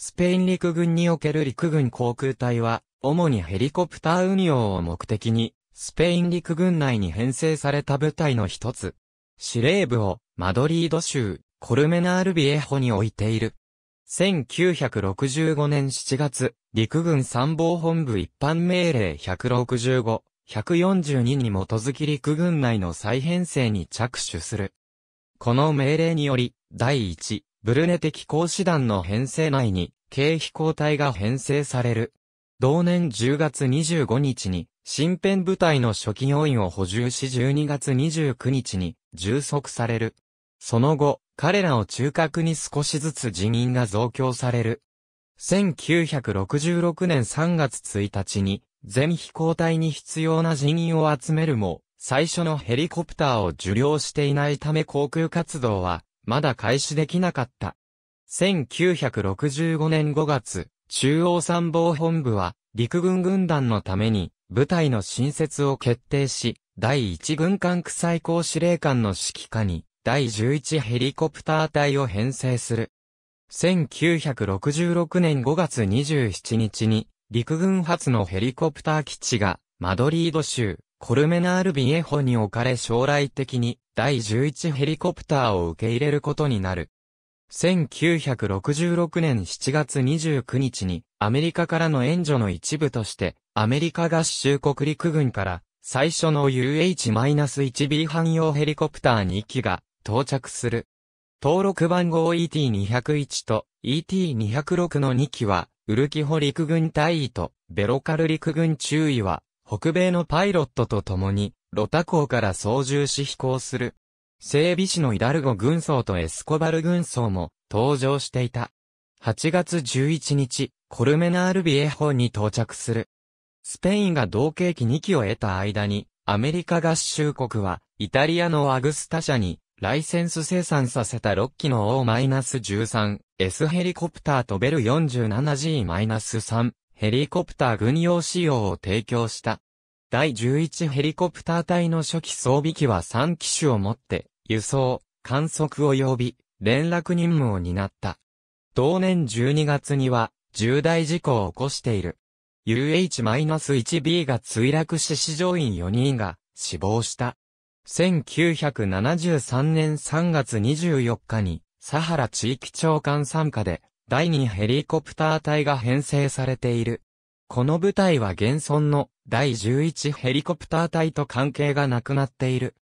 スペイン陸軍における陸軍航空隊は、主にヘリコプター運用を目的に、スペイン陸軍内に編成された部隊の一つ。司令部を、マドリード州、コルメナールビエホに置いている。1965年7月、陸軍参謀本部一般命令165、142に基づき陸軍内の再編成に着手する。この命令により、第1、ブルネ的講師団の編成内に、軽飛行隊が編成される。同年10月25日に、新編部隊の初期要員を補充し12月29日に、充足される。その後、彼らを中核に少しずつ人員が増強される。1966年3月1日に、全飛行隊に必要な人員を集めるも、最初のヘリコプターを受領していないため航空活動はまだ開始できなかった。1965年5月、中央参謀本部は、陸軍軍団のために、部隊の新設を決定し、第1軍艦区最高司令官の指揮下に、第11ヘリコプター隊を編成する。1966年5月27日に、陸軍発のヘリコプター基地が、マドリード州、コルメナールビエホに置かれ将来的に第11ヘリコプターを受け入れることになる。1966年7月29日にアメリカからの援助の一部としてアメリカ合衆国陸軍から最初の UH-1B 汎用ヘリコプター2機が到着する。登録番号 ET201 と ET206 の2機はウルキホ陸軍大尉とベロカル陸軍中尉は北米のパイロットと共に、ロタ港から操縦し飛行する。整備士のイダルゴ軍曹とエスコバル軍曹も登場していた。8月11日、コルメナールビエホに到着する。スペインが同型機2機を得た間に、アメリカ合衆国は、イタリアのアグスタ社に、ライセンス生産させた6機の O-13S ヘリコプターとベル 47G-3 ヘリコプター軍用仕様を提供した。第11ヘリコプター隊の初期装備機は3機種を持って、輸送、観測及び、連絡任務を担った。同年12月には、重大事故を起こしている。UH-1B が墜落し市場員4人が死亡した。1973年3月24日に、サハラ地域長官参加で第2ヘリコプター隊が編成されている。この部隊は現存の第11ヘリコプター隊と関係がなくなっている。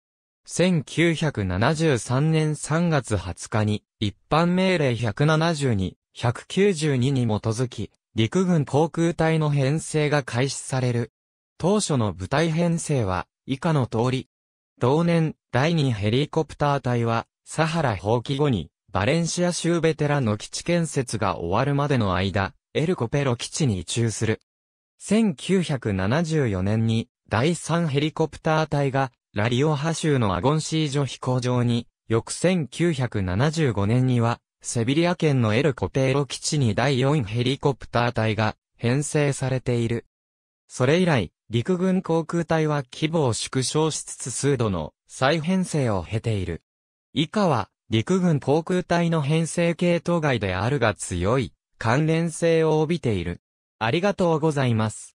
1973年3月20日に一般命令172、192に基づき陸軍航空隊の編成が開始される。当初の部隊編成は以下の通り。同年第2ヘリコプター隊はサハラ放棄後にバレンシア州ベテラの基地建設が終わるまでの間、エルコペロ基地に移駐する。1974年に第3ヘリコプター隊がラリオハ州のアゴンシージョ飛行場に、翌1975年にはセビリア県のエルコペロ基地に第4ヘリコプター隊が編成されている。それ以来、陸軍航空隊は規模を縮小しつつ数度の再編成を経ている。以下は、陸軍航空隊の編成系統外であるが強い関連性を帯びている。ありがとうございます。